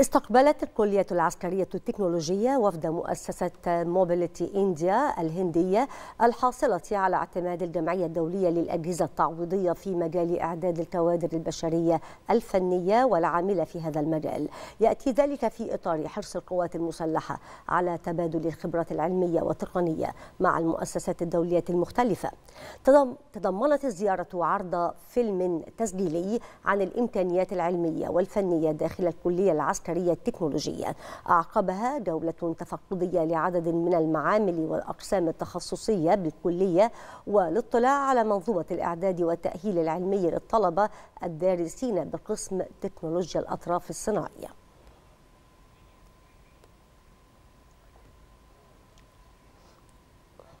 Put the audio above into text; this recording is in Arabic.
استقبلت الكلية العسكرية التكنولوجية وفد مؤسسة موبيليتي إنديا الهندية الحاصلة على اعتماد الجمعية الدولية للأجهزة التعويضية في مجال إعداد الكوادر البشرية الفنية والعاملة في هذا المجال يأتي ذلك في إطار حرص القوات المسلحة على تبادل الخبرة العلمية والتقنية مع المؤسسات الدولية المختلفة تضمنت الزيارة عرض فيلم تسجيلي عن الإمكانيات العلمية والفنية داخل الكلية العسكرية العسكرية التكنولوجية أعقبها جولة تفقدية لعدد من المعامل والأقسام التخصصية بالكلية والاطلاع على منظومة الإعداد والتأهيل العلمي للطلبة الدارسين بقسم تكنولوجيا الأطراف الصناعية